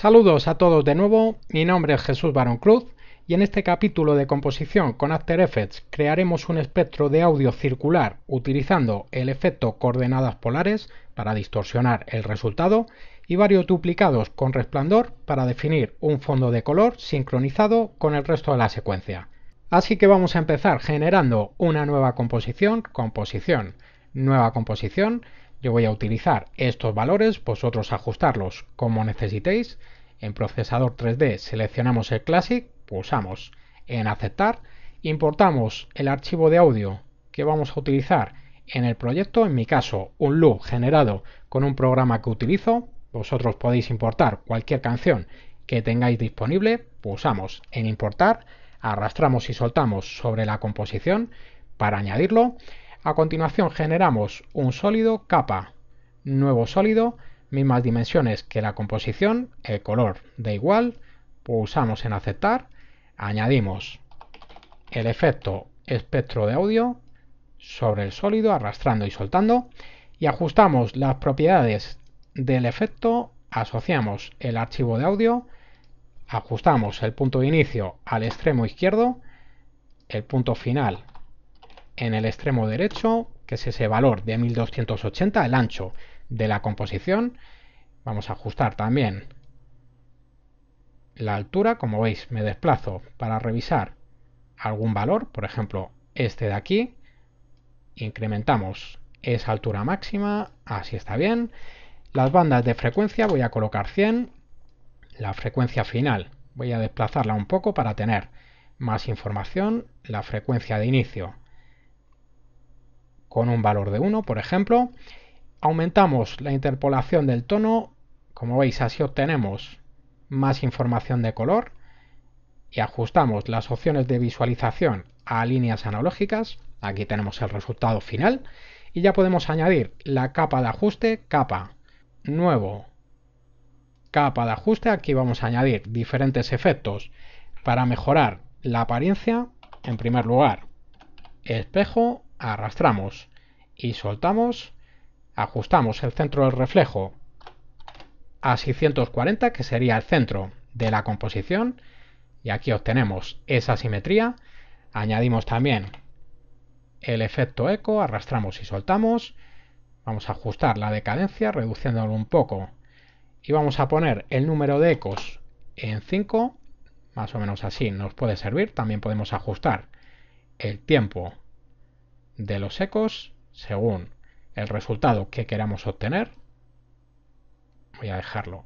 Saludos a todos de nuevo, mi nombre es Jesús Barón Cruz y en este capítulo de composición con After Effects crearemos un espectro de audio circular utilizando el efecto coordenadas polares para distorsionar el resultado y varios duplicados con resplandor para definir un fondo de color sincronizado con el resto de la secuencia. Así que vamos a empezar generando una nueva composición, composición, nueva composición, yo voy a utilizar estos valores, vosotros ajustarlos como necesitéis. En procesador 3D seleccionamos el Classic, pulsamos en aceptar, importamos el archivo de audio que vamos a utilizar en el proyecto, en mi caso un loop generado con un programa que utilizo, vosotros podéis importar cualquier canción que tengáis disponible, pulsamos en importar, arrastramos y soltamos sobre la composición para añadirlo a continuación generamos un sólido capa, nuevo sólido, mismas dimensiones que la composición, el color da igual, pulsamos pues en aceptar, añadimos el efecto espectro de audio sobre el sólido arrastrando y soltando y ajustamos las propiedades del efecto, asociamos el archivo de audio, ajustamos el punto de inicio al extremo izquierdo, el punto final en el extremo derecho, que es ese valor de 1280, el ancho de la composición. Vamos a ajustar también la altura. Como veis, me desplazo para revisar algún valor, por ejemplo, este de aquí. Incrementamos esa altura máxima, así está bien. Las bandas de frecuencia voy a colocar 100. La frecuencia final voy a desplazarla un poco para tener más información. La frecuencia de inicio con un valor de 1, por ejemplo. Aumentamos la interpolación del tono, como veis así obtenemos más información de color y ajustamos las opciones de visualización a líneas analógicas. Aquí tenemos el resultado final y ya podemos añadir la capa de ajuste, capa, nuevo, capa de ajuste. Aquí vamos a añadir diferentes efectos para mejorar la apariencia. En primer lugar, espejo arrastramos y soltamos, ajustamos el centro del reflejo a 640, que sería el centro de la composición, y aquí obtenemos esa simetría, añadimos también el efecto eco, arrastramos y soltamos, vamos a ajustar la decadencia reduciéndolo un poco y vamos a poner el número de ecos en 5, más o menos así nos puede servir, también podemos ajustar el tiempo de los ecos según el resultado que queramos obtener. Voy a dejarlo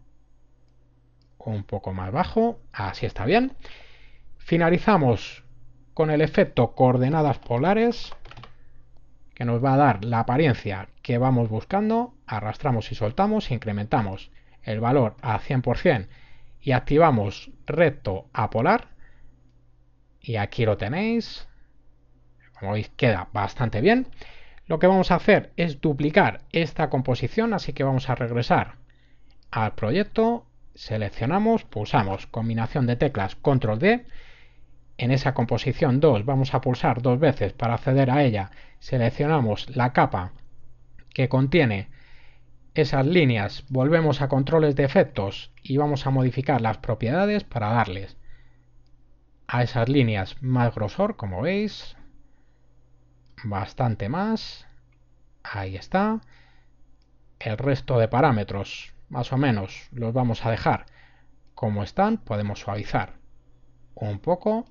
un poco más bajo, así está bien. Finalizamos con el efecto coordenadas polares que nos va a dar la apariencia que vamos buscando, arrastramos y soltamos, incrementamos el valor a 100% y activamos recto a polar. Y aquí lo tenéis, como veis queda bastante bien. Lo que vamos a hacer es duplicar esta composición, así que vamos a regresar al proyecto, seleccionamos, pulsamos combinación de teclas control D, en esa composición 2 vamos a pulsar dos veces para acceder a ella, seleccionamos la capa que contiene esas líneas, volvemos a controles de efectos y vamos a modificar las propiedades para darles a esas líneas más grosor, como veis, bastante más. Ahí está. El resto de parámetros, más o menos, los vamos a dejar como están. Podemos suavizar un poco.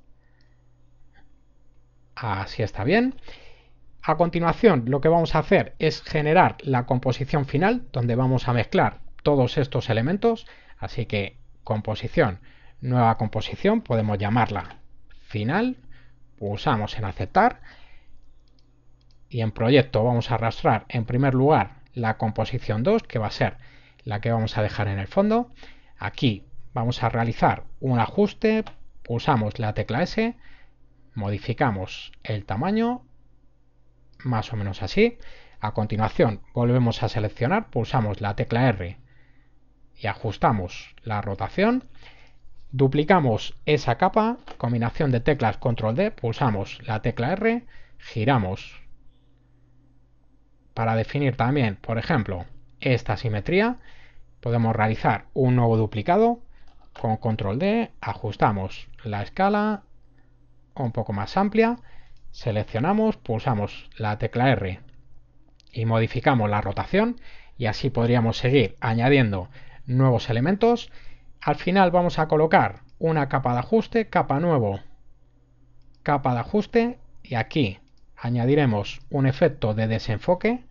Así está bien. A continuación, lo que vamos a hacer es generar la composición final, donde vamos a mezclar todos estos elementos. Así que composición, nueva composición, podemos llamarla final. Pulsamos en aceptar y en proyecto vamos a arrastrar en primer lugar la composición 2, que va a ser la que vamos a dejar en el fondo. Aquí vamos a realizar un ajuste, pulsamos la tecla S, modificamos el tamaño, más o menos así. A continuación volvemos a seleccionar, pulsamos la tecla R y ajustamos la rotación. Duplicamos esa capa, combinación de teclas control D, pulsamos la tecla R, giramos para definir también, por ejemplo, esta simetría, podemos realizar un nuevo duplicado con control D, ajustamos la escala un poco más amplia, seleccionamos, pulsamos la tecla R y modificamos la rotación y así podríamos seguir añadiendo nuevos elementos. Al final vamos a colocar una capa de ajuste, capa nuevo, capa de ajuste y aquí añadiremos un efecto de desenfoque,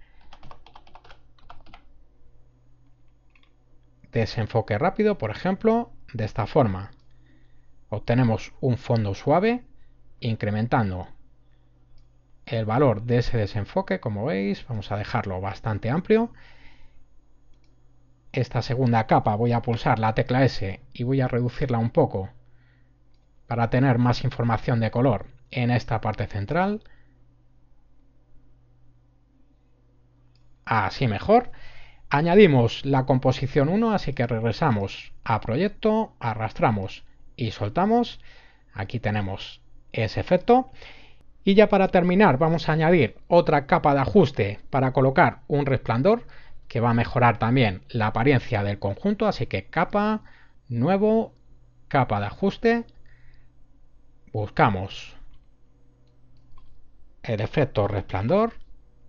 desenfoque rápido, por ejemplo, de esta forma. Obtenemos un fondo suave incrementando el valor de ese desenfoque, como veis, vamos a dejarlo bastante amplio. Esta segunda capa voy a pulsar la tecla S y voy a reducirla un poco para tener más información de color en esta parte central. así mejor. Añadimos la composición 1, así que regresamos a proyecto, arrastramos y soltamos. Aquí tenemos ese efecto. Y ya para terminar vamos a añadir otra capa de ajuste para colocar un resplandor que va a mejorar también la apariencia del conjunto, así que capa, nuevo, capa de ajuste, buscamos el efecto resplandor,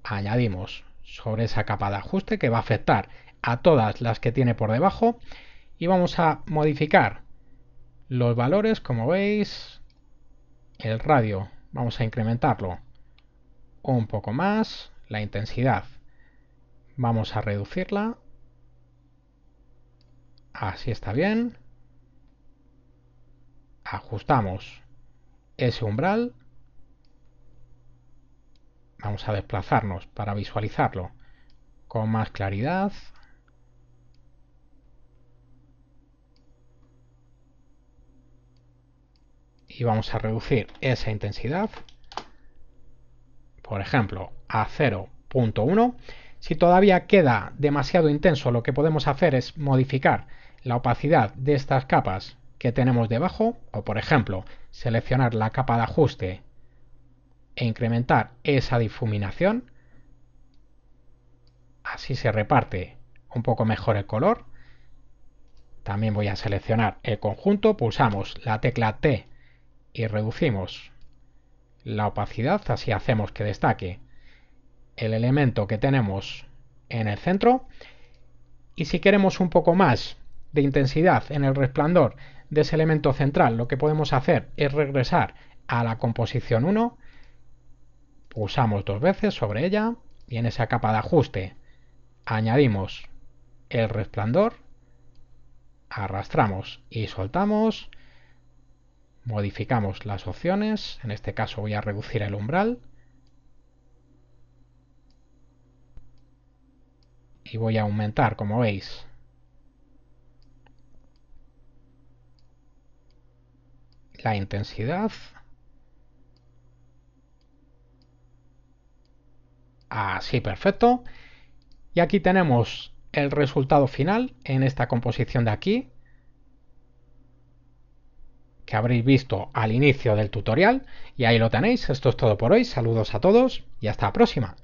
añadimos sobre esa capa de ajuste que va a afectar a todas las que tiene por debajo y vamos a modificar los valores como veis el radio vamos a incrementarlo un poco más la intensidad vamos a reducirla así está bien ajustamos ese umbral Vamos a desplazarnos para visualizarlo con más claridad. Y vamos a reducir esa intensidad, por ejemplo, a 0.1. Si todavía queda demasiado intenso, lo que podemos hacer es modificar la opacidad de estas capas que tenemos debajo, o por ejemplo, seleccionar la capa de ajuste e incrementar esa difuminación. Así se reparte un poco mejor el color. También voy a seleccionar el conjunto, pulsamos la tecla T y reducimos la opacidad, así hacemos que destaque el elemento que tenemos en el centro. Y si queremos un poco más de intensidad en el resplandor de ese elemento central, lo que podemos hacer es regresar a la composición 1 Usamos dos veces sobre ella y en esa capa de ajuste añadimos el resplandor, arrastramos y soltamos, modificamos las opciones, en este caso voy a reducir el umbral y voy a aumentar como veis la intensidad Así, perfecto. Y aquí tenemos el resultado final en esta composición de aquí, que habréis visto al inicio del tutorial. Y ahí lo tenéis. Esto es todo por hoy. Saludos a todos y hasta la próxima.